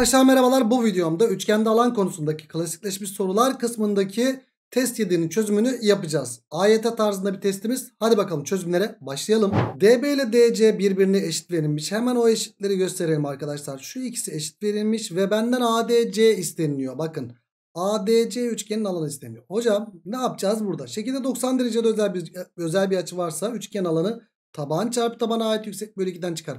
Arkadaşlar merhabalar bu videomda üçgende alan konusundaki klasikleşmiş sorular kısmındaki test 7'nin çözümünü yapacağız. AYT tarzında bir testimiz. Hadi bakalım çözümlere başlayalım. DB ile DC birbirine eşit verilmiş. Hemen o eşitleri gösterelim arkadaşlar. Şu ikisi eşit verilmiş ve benden ADC isteniliyor. Bakın ADC üçgenin alanı isteniyor. Hocam ne yapacağız burada? Şekilde 90 derecede özel bir, özel bir açı varsa üçgen alanı taban çarpı tabana ait yüksek bölü 2'den çıkar.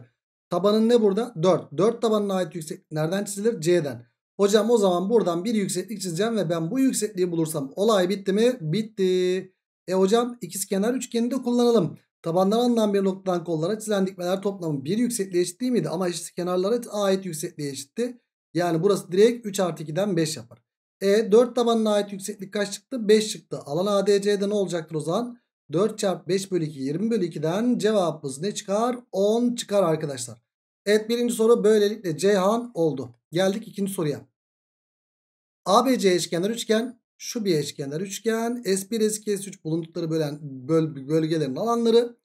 Tabanın ne burada? 4. 4 tabanına ait yükseklik nereden çizilir? C'den. Hocam o zaman buradan bir yükseklik çizeceğim ve ben bu yüksekliği bulursam olay bitti mi? Bitti. E hocam ikizkenar üçgeni de kullanalım. Tabandan alınan bir noktadan kollara çizilen dikmeler toplamı bir yüksekliğe eşit değil miydi? Ama eşit kenarlara ait yüksekliğe eşitti. Yani burası direkt 3 artı 2'den 5 yapar. E 4 tabanına ait yükseklik kaç çıktı? 5 çıktı. Alan ADC'de ne olacaktır o zaman? 4 çarpı 5 bölü 2 20 bölü 2'den cevabımız ne çıkar? 10 çıkar arkadaşlar. Evet birinci soru böylelikle Ceyhan oldu. Geldik ikinci soruya. ABC eşkenar üçgen. Şu bir eşkenar üçgen. S1, S2, S3 bulundukları bölen, böl, bölgelerin alanları.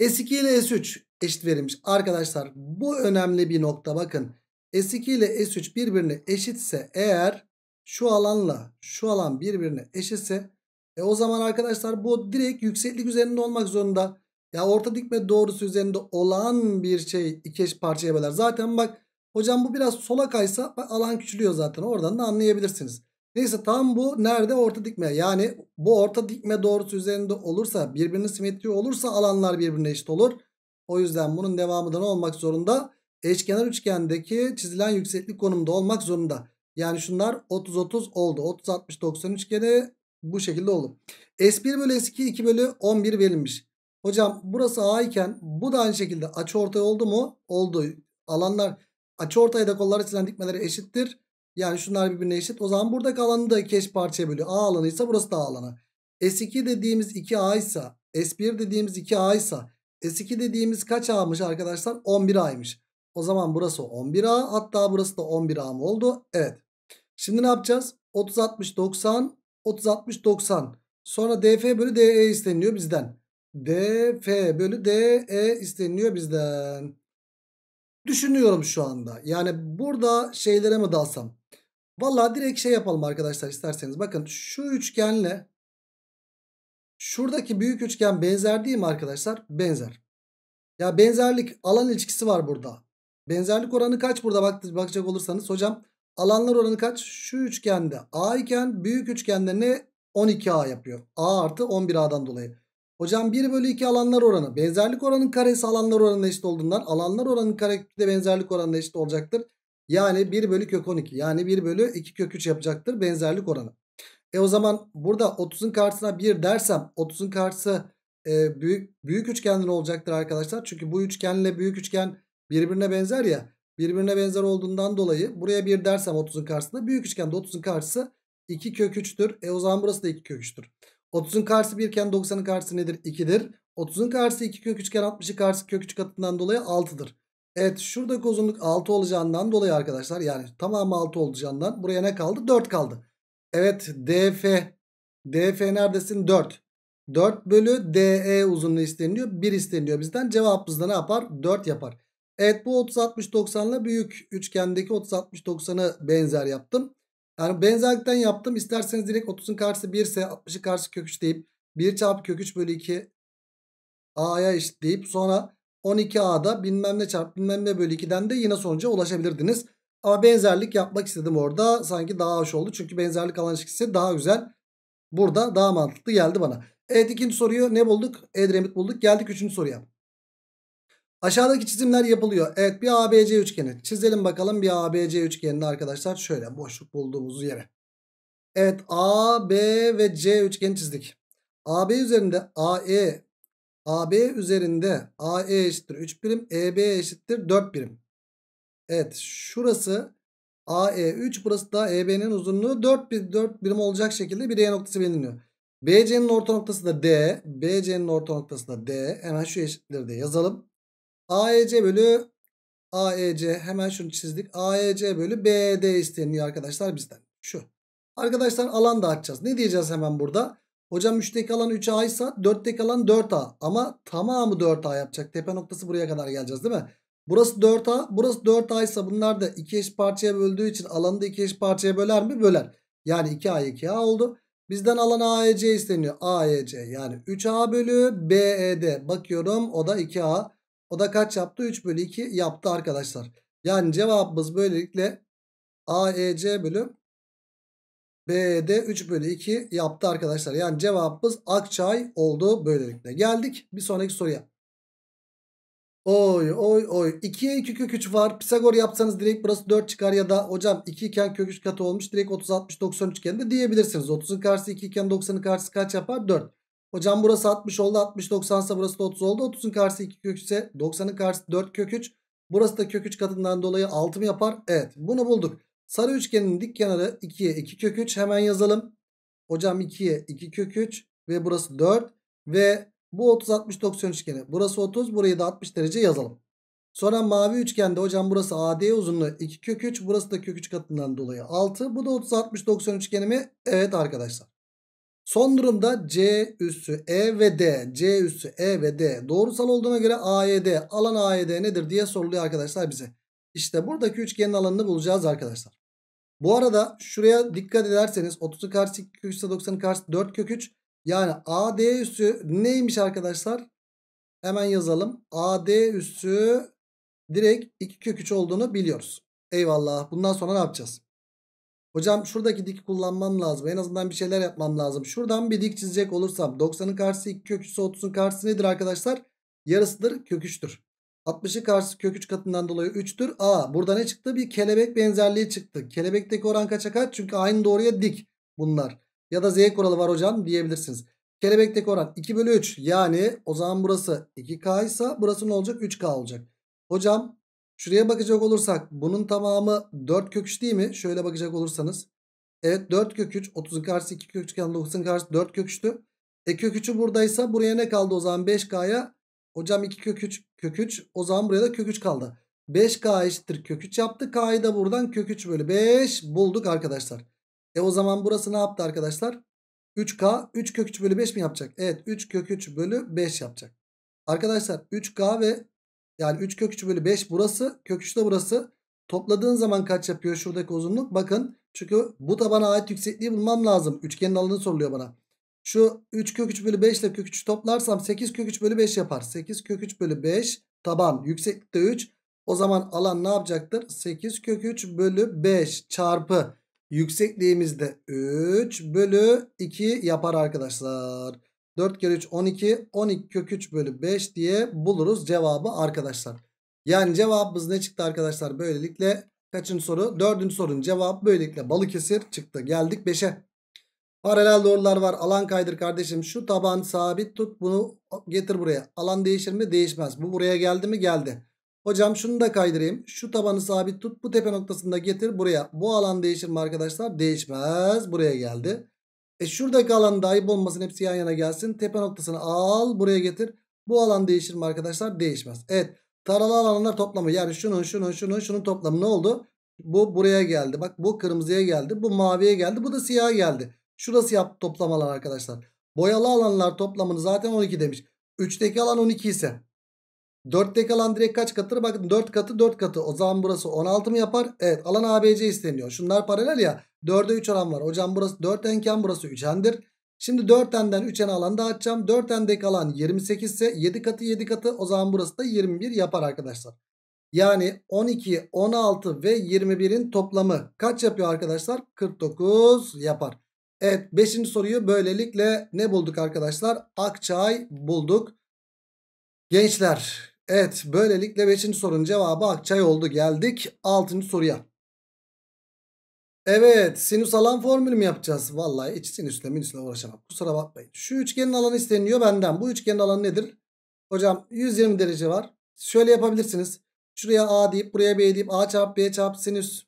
S2 ile S3 eşit verilmiş. Arkadaşlar bu önemli bir nokta bakın. S2 ile S3 birbirine eşitse eğer şu alanla şu alan birbirine eşitse e o zaman arkadaşlar bu direkt yükseklik üzerinde olmak zorunda. Ya orta dikme doğrusu üzerinde olan bir şey iki eş parçaya böler. Zaten bak hocam bu biraz sola kaysa bak, alan küçülüyor zaten. Oradan da anlayabilirsiniz. Neyse tam bu nerede orta dikme. Yani bu orta dikme doğrusu üzerinde olursa birbirinin simetri olursa alanlar birbirine eşit olur. O yüzden bunun devamı ne olmak zorunda? Eşkenar üçgendeki çizilen yükseklik konumda olmak zorunda. Yani şunlar 30-30 oldu. 30-60-90 üçgeni bu şekilde oldu. S1 bölü S2 2 bölü 11 verilmiş. Hocam burası A iken bu da aynı şekilde açı ortay oldu mu? Oldu. Alanlar açı ortayda kolları çizen dikmeleri eşittir. Yani şunlar birbirine eşit. O zaman buradaki alanı da iki parçaya bölüyor. A alanıysa burası da A alanı. S2 dediğimiz 2A ise S1 dediğimiz 2A ise S2 dediğimiz kaç A'mış arkadaşlar? 11A'ymış. O zaman burası 11A hatta burası da 11A mı oldu? Evet. Şimdi ne yapacağız? 30, 60, 90, 30, 60, 90. Sonra DF bölü DE isteniliyor bizden. DF bölü DE isteniliyor bizden. Düşünüyorum şu anda. Yani burada şeylere mi dalsam? Valla direkt şey yapalım arkadaşlar isterseniz. Bakın şu üçgenle şuradaki büyük üçgen benzer değil mi arkadaşlar? Benzer. Ya benzerlik alan ilişkisi var burada. Benzerlik oranı kaç burada bak, bakacak olursanız hocam Alanlar oranı kaç? Şu üçgende A iken büyük üçgende ne? 12A yapıyor. A artı 11A'dan dolayı. Hocam 1 bölü 2 alanlar oranı. Benzerlik oranın karesi alanlar oranına eşit olduğundan alanlar oranının karesi de benzerlik oranına eşit olacaktır. Yani 1 bölü kök 12. Yani 1 bölü 2 kök 3 yapacaktır benzerlik oranı. E o zaman burada 30'un karşısına 1 dersem 30'un karşısı e, büyük, büyük üçgenli olacaktır arkadaşlar. Çünkü bu üçgenle büyük üçgen birbirine benzer ya birbirine benzer olduğundan dolayı buraya 1 dersem 30'un karşısında büyük üçgende 30'un karşısı 2 kök 3'tür. E o zaman burası da 2 kök 3'tür. 30'un karşısı 1 iken 90'ın karşısı nedir? 2'dir. 30'un karşısı 2 kök 3 60'ın karşısı kök 3 katından dolayı 6'dır. Evet şuradaki uzunluk 6 olacağından dolayı arkadaşlar yani tamamı 6 olacağından buraya ne kaldı? 4 kaldı. Evet DF. DF neredesin? 4. 4 bölü DE uzunluğu isteniliyor. 1 isteniliyor bizden. Cevabımız da ne yapar? 4 yapar. Evet bu 30-60-90 büyük üçgendeki 30-60-90'ı benzer yaptım. Yani benzerlikten yaptım. İsterseniz direkt 30'un karşısı 1 ise 60'ın karşısı kök 3 deyip 1 çarpı kök 3 bölü 2 a'ya eşit deyip sonra 12a'da bilmem ne çarpı bilmem ne bölü 2'den de yine sonuca ulaşabilirdiniz. Ama benzerlik yapmak istedim orada. Sanki daha hoş oldu. Çünkü benzerlik alan ilişkisi daha güzel. Burada daha mantıklı geldi bana. Evet ikinci soruyu ne bulduk? Edremit bulduk. Geldik üçüncü soruya. Aşağıdaki çizimler yapılıyor. Evet bir ABC üçgeni. Çizelim bakalım bir ABC üçgenini arkadaşlar. Şöyle boşluk bulduğumuz yere. Evet A, B ve C üçgeni çizdik. AB üzerinde AE, AB üzerinde AE eşittir 3 birim, EB eşittir 4 birim. Evet şurası AE 3 burası da EB'nin uzunluğu 4, 4 birim olacak şekilde bir E noktası belirleniyor. BC'nin orta noktası da D, BC'nin orta noktası da D. Hemen şu eşitleri de yazalım. AEC bölü AEC hemen şunu çizdik. AEC bölü BD e isteniyor arkadaşlar bizden. Şu. Arkadaşlar alan da açacağız. Ne diyeceğiz hemen burada? Hocam 3'teki alan 3A ise 4'teki alan 4A. Ama tamamı 4A yapacak. Tepe noktası buraya kadar geleceğiz değil mi? Burası 4A. Burası 4A ise bunlar da 2 eş parçaya böldüğü için alanı da 2 eş parçaya böler mi? Böler. Yani 2A 2A oldu. Bizden alan AEC isteniyor. AEC yani 3A bölü BED. Bakıyorum o da 2A. O da kaç yaptı? 3 bölü 2 yaptı arkadaşlar. Yani cevabımız böylelikle AEC bölü B'de 3 bölü 2 yaptı arkadaşlar. Yani cevabımız Akçay oldu böylelikle. Geldik bir sonraki soruya. Oy oy oy. 2'ye 2 kök 3 var. Pisagor yapsanız direkt burası 4 çıkar ya da hocam 2 iken kök 3 katı olmuş. Direkt 30 60 90 üçgeni de diyebilirsiniz. 30'un karşısı 2 iken 90'ın karşısı kaç yapar? 4. Hocam burası 60 oldu. 60 90 ise burası da 30 oldu. 30'un karşısı 2 kök 3 ise 90'ın karşısı 4 kök 3. Burası da kök 3 katından dolayı 6 mı yapar? Evet bunu bulduk. Sarı üçgenin dik kenarı 2'ye 2 kök 3 hemen yazalım. Hocam 2'ye 2 kök 3 ve burası 4 ve bu 30 60 90 üçgeni. Burası 30 burayı da 60 derece yazalım. Sonra mavi üçgende hocam burası AD uzunluğu 2 kök 3 burası da kök 3 katından dolayı 6. Bu da 30 60 90 üçgeni mi? Evet arkadaşlar. Son durumda C üssü E ve D. C üssü E ve D doğrusal olduğuna göre AED alan AED nedir diye soruluyor arkadaşlar bize. İşte buradaki üçgenin alanını bulacağız arkadaşlar. Bu arada şuraya dikkat ederseniz 30'u karşı 2 kök 90'ı karşı 4 kök 3. Yani AD üssü neymiş arkadaşlar? Hemen yazalım. AD üssü direkt 2 kök 3 olduğunu biliyoruz. Eyvallah. Bundan sonra ne yapacağız? Hocam şuradaki dik kullanmam lazım. En azından bir şeyler yapmam lazım. Şuradan bir dik çizecek olursam 90'ın karşısı 2 kök 30'un karşısı nedir arkadaşlar? Yarısıdır kök 3'tür. 60'ı karşısı kök 3 katından dolayı 3'tür. Aa burada ne çıktı? Bir kelebek benzerliği çıktı. Kelebekteki oran kaça kaç? Çünkü aynı doğruya dik bunlar. Ya da z kuralı var hocam diyebilirsiniz. Kelebekteki oran 2 bölü 3. Yani o zaman burası 2K ise burası ne olacak? 3K olacak. Hocam Şuraya bakacak olursak bunun tamamı 4 kök 3 değil mi? Şöyle bakacak olursanız. Evet 4 kök 3. 30'un karşısı 2 kök 3'ken 9'un karşısı 4 kök 3'tü. E kök 3'ü buradaysa buraya ne kaldı o zaman 5K'ya? Hocam 2 kök 3 kök 3. O zaman buraya da kök 3 kaldı. 5K eşittir kök 3 yaptı. K'yı da buradan kök 3 bölü 5 bulduk arkadaşlar. E o zaman burası ne yaptı arkadaşlar? 3K 3 kök 3 bölü 5 mi yapacak? Evet 3 kök 3 bölü 5 yapacak. Arkadaşlar 3K ve yani 3 kök 3 bölü 5 burası. Kök 3 de burası. Topladığın zaman kaç yapıyor şuradaki uzunluk? Bakın çünkü bu tabana ait yüksekliği bulmam lazım. Üçgenin alanı soruluyor bana. Şu 3 kök 3 bölü 5 ile kök 3 toplarsam 8 kök 3 bölü 5 yapar. 8 kök 3 bölü 5 taban yükseklikte 3. O zaman alan ne yapacaktır? 8 kök 3 bölü 5 çarpı yüksekliğimizde 3 bölü 2 yapar arkadaşlar. 4 kere 3 12. 12 kök 3 bölü 5 diye buluruz cevabı arkadaşlar. Yani cevabımız ne çıktı arkadaşlar? Böylelikle kaçıncı soru? Dördüncü sorunun cevabı böylelikle Balıkesir çıktı. Geldik 5'e. Paralel doğrular var. Alan kaydır kardeşim. Şu taban sabit tut. Bunu getir buraya. Alan değişir mi? Değişmez. Bu buraya geldi mi? Geldi. Hocam şunu da kaydırayım. Şu tabanı sabit tut. Bu tepe noktasında getir buraya. Bu alan değişir mi arkadaşlar? Değişmez. Buraya geldi. E şuradaki alanda ayıp olmasın hepsi yan yana gelsin. Tepe noktasını al buraya getir. Bu alan değişir mi arkadaşlar? Değişmez. Evet taralı alanlar toplamı yani şunun şunun şunun şunun toplamı ne oldu? Bu buraya geldi. Bak bu kırmızıya geldi. Bu maviye geldi. Bu da siyaha geldi. Şurası yap toplam alan arkadaşlar. Boyalı alanlar toplamını zaten 12 demiş. 3'teki alan 12 ise 4'te kalan direkt kaç katıdır? Bakın 4 katı 4 katı. O zaman burası 16 mı yapar? Evet alan ABC isteniyor. Şunlar paralel ya. 4'e 3 alan var. Hocam burası 4 enken burası 3 endir. Şimdi 4 enden 3 en alan dağıtacağım. 4 ende kalan 28 ise 7 katı 7 katı. O zaman burası da 21 yapar arkadaşlar. Yani 12, 16 ve 21'in toplamı kaç yapıyor arkadaşlar? 49 yapar. Evet 5. soruyu böylelikle ne bulduk arkadaşlar? Akçay bulduk. Gençler Evet böylelikle 5. sorunun cevabı Akçay oldu. Geldik 6. soruya. Evet sinüs alan formülü mü yapacağız? Vallahi hiç sinüsle minüsle uğraşamam. Kusura bakmayın. Şu üçgenin alanı isteniyor benden. Bu üçgenin alanı nedir? Hocam 120 derece var. Şöyle yapabilirsiniz. Şuraya A deyip buraya B deyip A çarpı B çarpı sinüs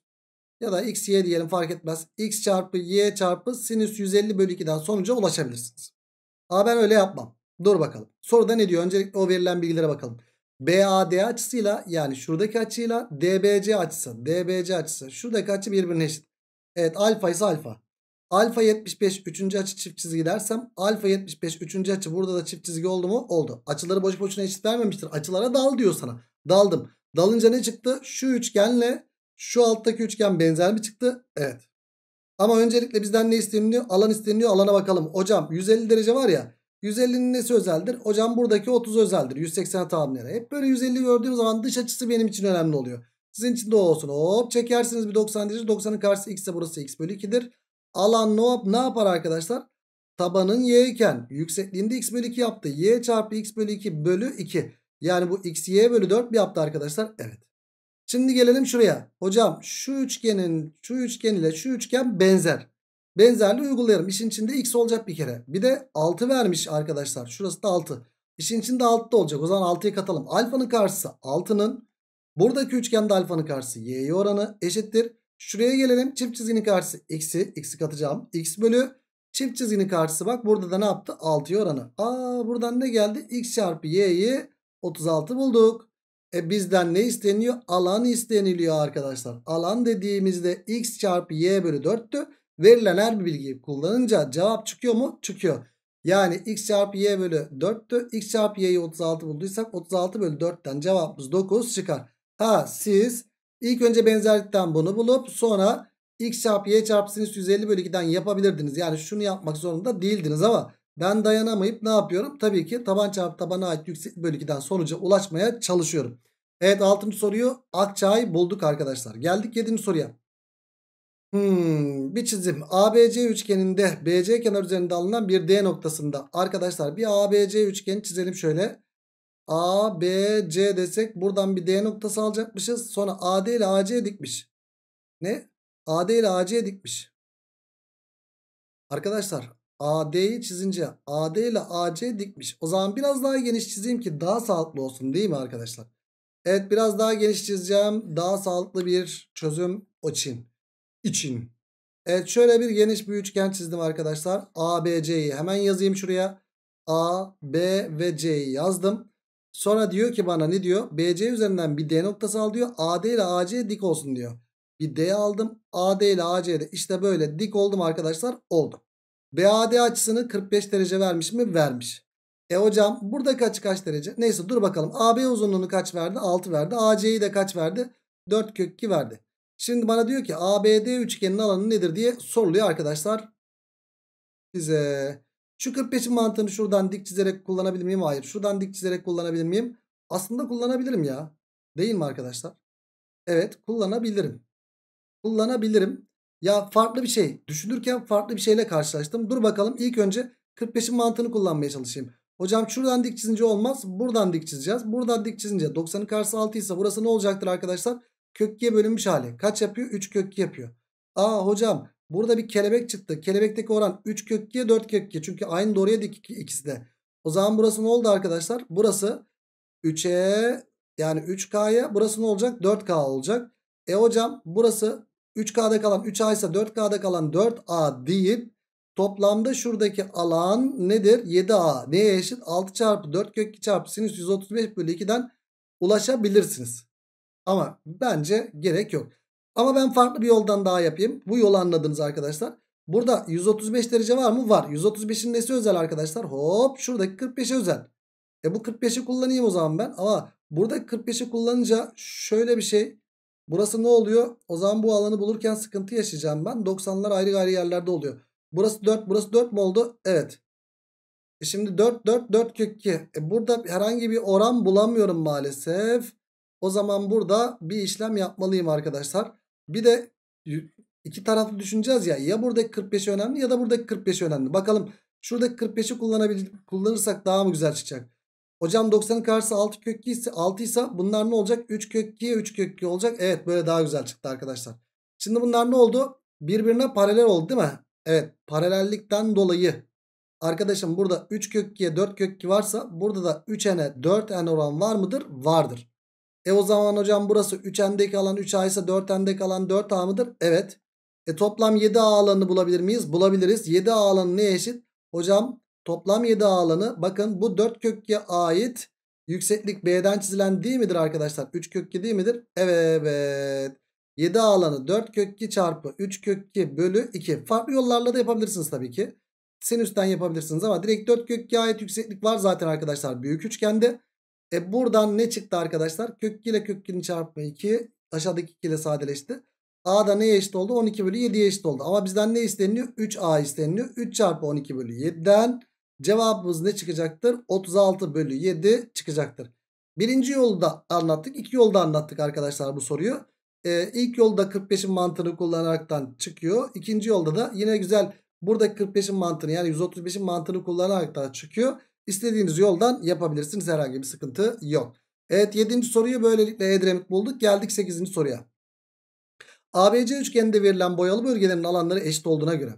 ya da x y diyelim fark etmez. X çarpı y çarpı sinüs 150 bölü 2'den sonuca ulaşabilirsiniz. Ama ben öyle yapmam. Dur bakalım. Soruda ne diyor? Öncelikle o verilen bilgilere bakalım. BAD açısıyla yani şuradaki açıyla DBC açısı. DBC açısı. Şuradaki açı birbirine eşit. Evet alfa ise alfa. Alfa 75 3. açı çift çizgi dersem alfa 75 3. açı burada da çift çizgi oldu mu? Oldu. Açıları boş boşuna eşit vermemiştir. Açılara dal diyor sana. Daldım. Dalınca ne çıktı? Şu üçgenle şu alttaki üçgen benzer mi çıktı? Evet. Ama öncelikle bizden ne isteniyor? Alan isteniyor. Alana bakalım. Hocam 150 derece var ya. 150'nin nesi özeldir? Hocam buradaki 30 özeldir. 180'e tamamlayarak. Hep böyle 150 gördüğüm zaman dış açısı benim için önemli oluyor. Sizin için de olsun. Hop çekersiniz bir 90 derece. 90'ın karşısı x ise burası x bölü 2'dir. Alan ne, yap? ne yapar arkadaşlar? Tabanın y iken yüksekliğinde x bölü 2 yaptı. y çarpı x bölü 2 bölü 2. Yani bu x y bölü 4 bir yaptı arkadaşlar? Evet. Şimdi gelelim şuraya. Hocam şu üçgenin şu üçgen ile şu üçgen benzer. Benzerliği uygulayalım. İşin içinde x olacak bir kere. Bir de 6 vermiş arkadaşlar. Şurası da 6. İşin içinde 6 da olacak. O zaman 6'yı katalım. Alfanın karşısı 6'nın. Buradaki üçgende alfanın karşısı y'ye oranı eşittir. Şuraya gelelim. Çift çizginin karşısı x'i. X'i katacağım. x bölü. Çift çizginin karşısı bak. Burada da ne yaptı? 6'ya oranı. Aa buradan ne geldi? x çarpı y'yi 36 bulduk. E bizden ne isteniyor? Alan isteniliyor arkadaşlar. Alan dediğimizde x çarpı y bölü 4'tü. Verilen her bir bilgiyi kullanınca cevap çıkıyor mu? Çıkıyor. Yani x çarpı y bölü 4'tü. x çarpı y'yi 36 bulduysak 36 bölü 4'ten cevabımız 9 çıkar. Ha siz ilk önce benzerlikten bunu bulup sonra x çarpı y çarpı sinüs 150 bölü 2'den yapabilirdiniz. Yani şunu yapmak zorunda değildiniz ama ben dayanamayıp ne yapıyorum? Tabii ki taban çarpı tabana ait yüksek bölü 2'den sonuca ulaşmaya çalışıyorum. Evet 6. soruyu Akça'yı bulduk arkadaşlar. Geldik 7. soruya. Hmm, bir çizim ABC üçgeninde BC kenar üzerinde alınan bir D noktasında arkadaşlar bir ABC üçgeni çizelim şöyle. ABC desek buradan bir D noktası alacakmışız. Sonra AD ile AC dikmiş. Ne? AD ile AC dikmiş. Arkadaşlar AD'yi çizince AD ile AC dikmiş. O zaman biraz daha geniş çizeyim ki daha sağlıklı olsun değil mi arkadaşlar? Evet biraz daha geniş çizeceğim. Daha sağlıklı bir çözüm için için. Evet şöyle bir geniş bir üçgen çizdim arkadaşlar. ABC'yi hemen yazayım şuraya. A, B ve C'yi yazdım. Sonra diyor ki bana ne diyor? BC üzerinden bir D noktası al diyor. AD ile AC dik olsun diyor. Bir D aldım. AD ile AC'de işte böyle dik oldum arkadaşlar. Oldu. BAD açısını 45 derece vermiş mi? Vermiş. E hocam buradaki kaç kaç derece? Neyse dur bakalım. AB uzunluğunu kaç verdi? 6 verdi. AC'yi de kaç verdi? 4 kök 2 verdi. Şimdi bana diyor ki ABD üçgenin alanı nedir diye soruluyor arkadaşlar. Bize şu 45'in mantığını şuradan dik çizerek kullanabilir miyim? Hayır. Şuradan dik çizerek kullanabilir miyim? Aslında kullanabilirim ya. Değil mi arkadaşlar? Evet kullanabilirim. Kullanabilirim. Ya farklı bir şey. Düşünürken farklı bir şeyle karşılaştım. Dur bakalım ilk önce 45'in mantığını kullanmaya çalışayım. Hocam şuradan dik çizince olmaz. Buradan dik çizeceğiz. Buradan dik çizince 90'ın karşısı 6 ise burası ne olacaktır arkadaşlar? kök y bölünmüş hali. Kaç yapıyor? 3 kök y yapıyor. Aa hocam burada bir kelebek çıktı. Kelebekteki oran 3 kök y 4 kök y. Çünkü aynı doğruya dik ikisi de. O zaman burası ne oldu arkadaşlar? Burası 3'e yani 3K'ya burası ne olacak? 4K olacak. E hocam burası 3K'da kalan 3A ise 4K'da kalan 4A değil. Toplamda şuradaki alan nedir? 7A. Neye eşit? 6 çarpı 4 kök 2 çarpı sinüs 135 bölü 2'den ulaşabilirsiniz. Ama bence gerek yok. Ama ben farklı bir yoldan daha yapayım. Bu yolu anladınız arkadaşlar. Burada 135 derece var mı? Var. 135'in nesi özel arkadaşlar? Hop şuradaki 45'e özel. E bu 45'i kullanayım o zaman ben. Ama burada 45'i kullanınca şöyle bir şey. Burası ne oluyor? O zaman bu alanı bulurken sıkıntı yaşayacağım ben. 90'lar ayrı ayrı yerlerde oluyor. Burası 4, burası 4 mu oldu? Evet. E şimdi 4, 4, 4 kök 2. E burada herhangi bir oran bulamıyorum maalesef. O zaman burada bir işlem yapmalıyım arkadaşlar. Bir de iki taraflı düşüneceğiz ya. Ya buradaki 45 önemli ya da buradaki 45 önemli. Bakalım şuradaki 45'i kullanırsak daha mı güzel çıkacak? Hocam 90'ın karşısı 6 kök 2 ise 6 ise bunlar ne olacak? 3 kök 2'ye 3 kök 2 olacak. Evet böyle daha güzel çıktı arkadaşlar. Şimdi bunlar ne oldu? Birbirine paralel oldu değil mi? Evet paralellikten dolayı arkadaşım burada 3 kök 2'ye 4 kök 2 varsa burada da 3n'e 4n oran var mıdır? Vardır. E o zaman hocam burası 3n'deki alan 3a ise 4n'deki alan 4a mıdır? Evet. E toplam 7a alanını bulabilir miyiz? Bulabiliriz. 7a alanı neye eşit? Hocam toplam 7a alanı bakın bu 4 kökye ait yükseklik B'den çizilen değil midir arkadaşlar? 3 kök 2 değil midir? Evet. 7 alanı 4 kök çarpı 3 kök bölü 2. Farklı yollarla da yapabilirsiniz tabii ki. Sinüsten yapabilirsiniz ama direkt 4 kök ait yükseklik var zaten arkadaşlar büyük üçgende. E buradan ne çıktı arkadaşlar? Kök 2 ile kök 2'nin 2. Aşağıdaki 2 ile sadeleşti. A da neye eşit oldu? 12 bölü 7'ye eşit oldu. Ama bizden ne isteniliyor? 3A isteniliyor. 3 çarpı 12 bölü 7'den cevabımız ne çıkacaktır? 36 bölü 7 çıkacaktır. Birinci yolda anlattık. iki yolda anlattık arkadaşlar bu soruyu. Ee, ilk yolda 45'in mantığını kullanaraktan çıkıyor. İkinci yolda da yine güzel buradaki 45'in mantığını yani 135'in mantığını kullanaraktan çıkıyor. İstediğiniz yoldan yapabilirsiniz. Herhangi bir sıkıntı yok. Evet 7. soruyu böylelikle Edremit bulduk. Geldik 8. soruya. ABC üçgeninde verilen boyalı bölgelerin alanları eşit olduğuna göre.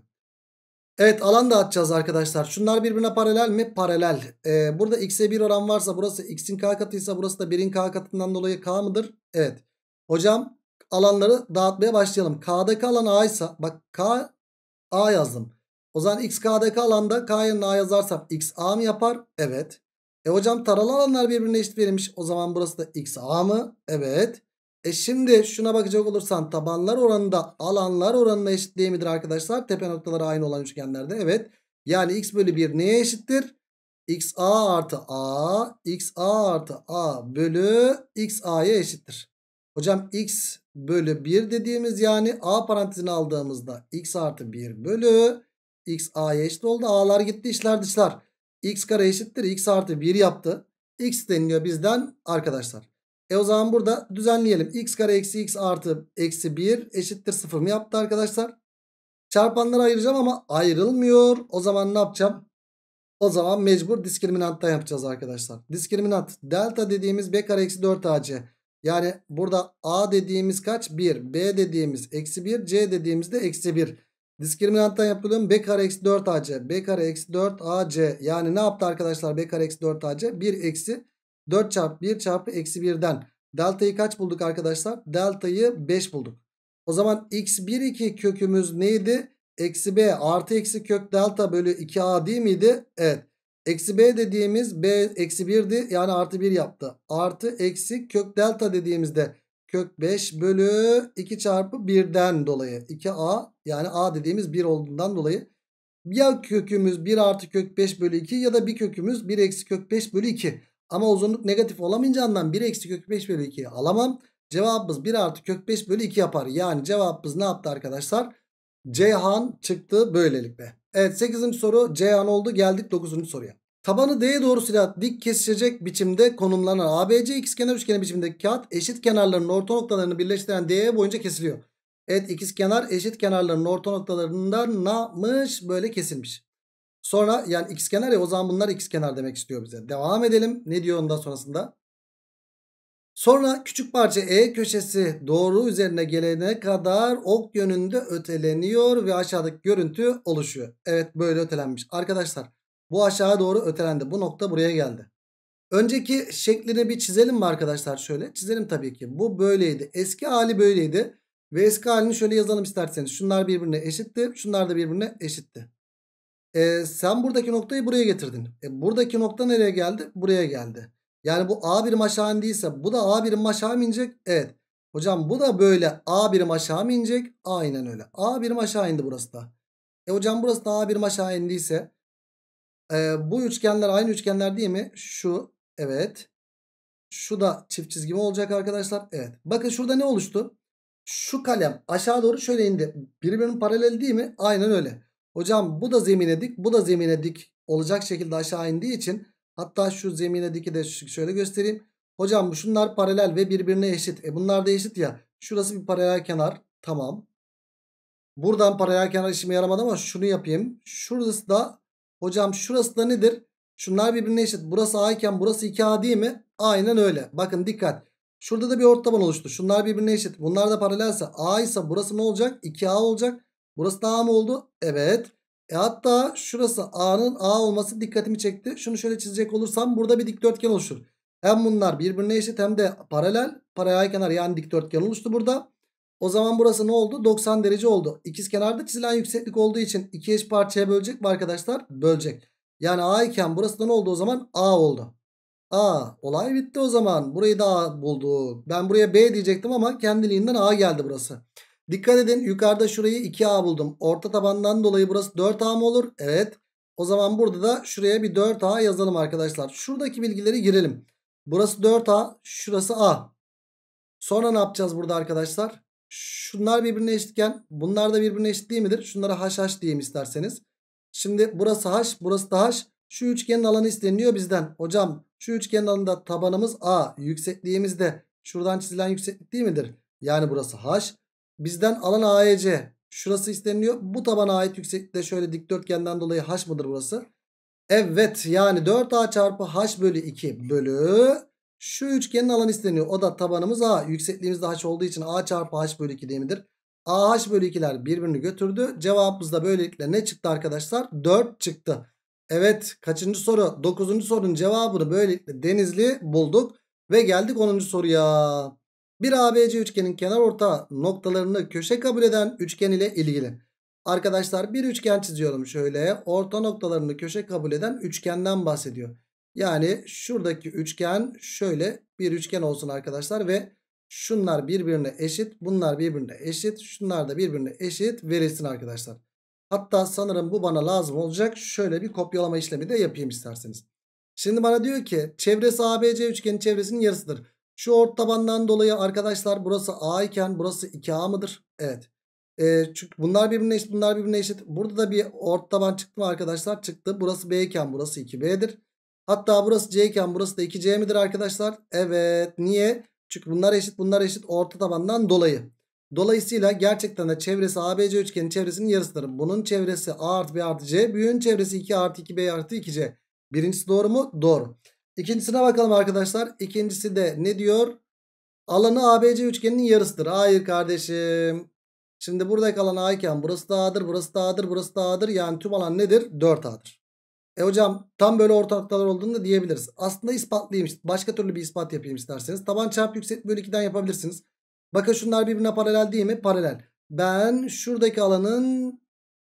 Evet alan dağıtacağız arkadaşlar. Şunlar birbirine paralel mi? Paralel. Ee, burada x'e 1 oran varsa burası x'in k katıysa burası da 1'in k katından dolayı k mıdır? Evet. Hocam alanları dağıtmaya başlayalım. K'daki alan a ise bak k a yazdım. O zaman x k'daki alanda k yerine a yazarsam x a mı yapar? Evet. E hocam taralı alanlar birbirine eşit verilmiş. O zaman burası da x a mı? Evet. E şimdi şuna bakacak olursan tabanlar oranında alanlar oranına eşit değil midir arkadaşlar? Tepe noktaları aynı olan üçgenlerde. Evet. Yani x bölü 1 neye eşittir? x a artı a x a artı a bölü x a'ya eşittir. Hocam x bölü 1 dediğimiz yani a parantezini aldığımızda x artı 1 bölü X A'ya eşit oldu. A'lar gitti işler dışlar. X kare eşittir. X artı 1 yaptı. X deniliyor bizden arkadaşlar. E o zaman burada düzenleyelim. X kare eksi X artı eksi 1 eşittir 0 mı yaptı arkadaşlar? Çarpanları ayıracağım ama ayrılmıyor. O zaman ne yapacağım? O zaman mecbur diskriminanttan yapacağız arkadaşlar. Diskriminant delta dediğimiz B kare eksi 4 AC. Yani burada A dediğimiz kaç? 1. B dediğimiz eksi 1. C dediğimiz de eksi 1. Diskriminanttan yapılan b kare eksi 4 ac. b kare eksi 4 ac. Yani ne yaptı arkadaşlar b kare eksi 4 ac? 1 eksi 4 çarpı 1 çarpı eksi 1'den. Delta'yı kaç bulduk arkadaşlar? Delta'yı 5 bulduk. O zaman x1 2 kökümüz neydi? Eksi b artı eksi kök delta bölü 2a değil miydi? Evet. Eksi b dediğimiz b eksi 1'di. Yani artı 1 yaptı. Artı eksi kök delta dediğimizde kök 5 bölü 2 çarpı 1'den dolayı 2a yani a dediğimiz 1 olduğundan dolayı ya kökümüz 1 artı kök 5 bölü 2 ya da bir kökümüz 1 eksi kök 5 bölü 2. Ama uzunluk negatif olamayacağından 1 eksi kök 5 bölü 2'yi alamam. Cevabımız 1 artı kök 5 bölü 2 yapar. Yani cevabımız ne yaptı arkadaşlar? Ceyhan çıktı böylelikle. Evet 8. soru Ceyhan oldu. Geldik 9. soruya. Tabanı D'ye doğru silah dik kesişecek biçimde konumlanan ABC ikizkenar üçgeni biçimindeki kağıt eşit kenarlarının orta noktalarını birleştiren D'ye boyunca kesiliyor. Evet ikizkenar eşit kenarlarının orta noktalarından namış böyle kesilmiş. Sonra yani ikizkenar ya o zaman bunlar ikizkenar demek istiyor bize. Devam edelim. Ne diyor ondan sonrasında? Sonra küçük parça E köşesi doğru üzerine gelene kadar ok yönünde öteleniyor ve aşağıdaki görüntü oluşuyor. Evet böyle ötelenmiş. Arkadaşlar bu aşağı doğru ötelendi. Bu nokta buraya geldi. Önceki şeklini bir çizelim mi arkadaşlar şöyle? Çizelim tabii ki. Bu böyleydi. Eski hali böyleydi. Ve eski halini şöyle yazalım isterseniz. Şunlar birbirine eşitti. Şunlar da birbirine eşitti. E, sen buradaki noktayı buraya getirdin. E, buradaki nokta nereye geldi? Buraya geldi. Yani bu A birim aşağı indiyse bu da A birim aşağı mı inecek? Evet. Hocam bu da böyle A birim aşağı mı inecek? Aynen öyle. A birim aşağı indi burası da. E hocam burası da A birim aşağı indiyse ee, bu üçgenler aynı üçgenler değil mi? Şu evet. Şu da çift çizgi mi olacak arkadaşlar? Evet. Bakın şurada ne oluştu? Şu kalem aşağı doğru şöyle indi. Birbirinin paralel değil mi? Aynen öyle. Hocam bu da zemine dik, bu da zemine dik olacak şekilde aşağı indiği için hatta şu zemine diki de şöyle göstereyim. Hocam şunlar paralel ve birbirine eşit. E bunlar da eşit ya. Şurası bir paralel kenar. Tamam. Buradan paralel kenar işime yaramadı ama şunu yapayım. Şurası da Hocam şurası da nedir? Şunlar birbirine eşit. Burası A iken burası 2A değil mi? Aynen öyle. Bakın dikkat. Şurada da bir orta taban oluştu. Şunlar birbirine eşit. Bunlar da paralelse A ise burası ne olacak? 2A olacak. Burası da A mı oldu? Evet. E hatta şurası A'nın A olması dikkatimi çekti. Şunu şöyle çizecek olursam burada bir dikdörtgen oluşur. Hem bunlar birbirine eşit hem de paralel. Paraya kenar yani dikdörtgen oluştu burada. O zaman burası ne oldu? 90 derece oldu. İkiz kenarda çizilen yükseklik olduğu için iki eş parçaya bölecek mi arkadaşlar? Bölecek. Yani A iken burası da ne oldu o zaman? A oldu. A. Olay bitti o zaman. Burayı da A bulduk. Ben buraya B diyecektim ama kendiliğinden A geldi burası. Dikkat edin yukarıda şurayı 2A buldum. Orta tabandan dolayı burası 4A mı olur? Evet. O zaman burada da şuraya bir 4A yazalım arkadaşlar. Şuradaki bilgileri girelim. Burası 4A, şurası A. Sonra ne yapacağız burada arkadaşlar? Şunlar birbirine eşitken bunlar da birbirine eşit değil midir? Şunlara haş diyeyim isterseniz. Şimdi burası haş, burası da haş. Şu üçgenin alanı isteniliyor bizden. Hocam şu üçgenin alanında tabanımız A. Yüksekliğimiz de şuradan çizilen yükseklik değil midir? Yani burası haş. Bizden alan AEC. Şurası isteniliyor. Bu tabana ait yükseklikte şöyle dikdörtgenden dolayı haş mıdır burası? Evet yani 4A çarpı haş bölü 2 bölü şu üçgenin alanı isteniyor. O da tabanımız A. Yüksekliğimiz de H olduğu için A çarpı H bölü 2 deyimidir. A H bölü 2'ler birbirini götürdü. Cevabımız da böylelikle ne çıktı arkadaşlar? 4 çıktı. Evet kaçıncı soru? 9. sorunun cevabını böylelikle Denizli bulduk. Ve geldik 10. soruya. Bir ABC üçgenin kenar orta noktalarını köşe kabul eden üçgen ile ilgili. Arkadaşlar bir üçgen çiziyorum şöyle. Orta noktalarını köşe kabul eden üçgenden bahsediyor. Yani şuradaki üçgen şöyle bir üçgen olsun arkadaşlar ve şunlar birbirine eşit, bunlar birbirine eşit, şunlar da birbirine eşit verilsin arkadaşlar. Hatta sanırım bu bana lazım olacak. Şöyle bir kopyalama işlemi de yapayım isterseniz. Şimdi bana diyor ki çevresi ABC üçgenin çevresinin yarısıdır. Şu ort tabandan dolayı arkadaşlar burası A iken burası 2A mıdır? Evet. E, çünkü bunlar birbirine eşit bunlar birbirine eşit. Burada da bir ort taban çıktı mı arkadaşlar? Çıktı. Burası B iken burası 2B'dir. Hatta burası C iken burası da 2C midir arkadaşlar? Evet. Niye? Çünkü bunlar eşit bunlar eşit orta tabandan dolayı. Dolayısıyla gerçekten de çevresi ABC üçgenin çevresinin yarısıdır. Bunun çevresi A artı B artı C. Büyüğün çevresi 2 artı 2B artı 2C. Birincisi doğru mu? Doğru. İkincisine bakalım arkadaşlar. İkincisi de ne diyor? Alanı ABC üçgeninin yarısıdır. Hayır kardeşim. Şimdi buradaki alan A iken burası da A'dır, burası da A'dır, burası da A'dır. Yani tüm alan nedir? 4A'dır. E hocam tam böyle orta olduğunu da diyebiliriz. Aslında ispatlayayım. Başka türlü bir ispat yapayım isterseniz. Taban çarpı yükseklik bölü 2'den yapabilirsiniz. Bakın şunlar birbirine paralel değil mi? Paralel. Ben şuradaki alanın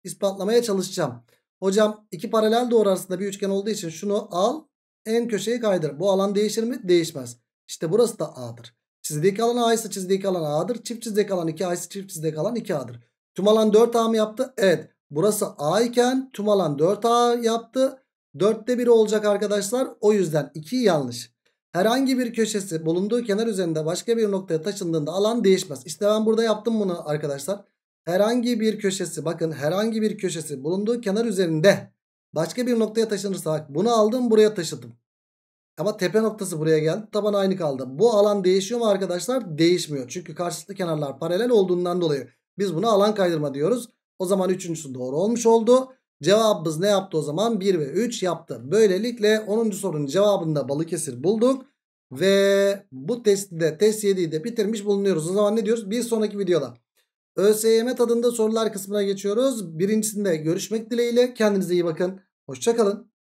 ispatlamaya çalışacağım. Hocam iki paralel doğru arasında bir üçgen olduğu için şunu al en köşeye kaydır. Bu alan değişir mi? Değişmez. İşte burası da A'dır. Çizdeki alan A ise çizdeki alan A'dır. Çift çizdeki alan 2A ise çift çizdeki alan 2A'dır. Tüm alan 4A mı yaptı? Evet. Burası A iken tüm alan 4A yaptı. Dörtte biri olacak arkadaşlar. O yüzden 2 yanlış. Herhangi bir köşesi bulunduğu kenar üzerinde başka bir noktaya taşındığında alan değişmez. İşte ben burada yaptım bunu arkadaşlar. Herhangi bir köşesi bakın herhangi bir köşesi bulunduğu kenar üzerinde başka bir noktaya taşınırsa bak bunu aldım buraya taşıdım. Ama tepe noktası buraya geldi taban aynı kaldı. Bu alan değişiyor mu arkadaşlar? Değişmiyor. Çünkü karşılıklı kenarlar paralel olduğundan dolayı biz buna alan kaydırma diyoruz. O zaman üçüncüsü doğru olmuş oldu. Cevabımız ne yaptı o zaman? 1 ve 3 yaptı. Böylelikle 10. sorunun cevabında Balıkesir bulduk. Ve bu testi de test 7'yi de bitirmiş bulunuyoruz. O zaman ne diyoruz? Bir sonraki videoda ÖSYM tadında sorular kısmına geçiyoruz. Birincisinde görüşmek dileğiyle. Kendinize iyi bakın. Hoşçakalın.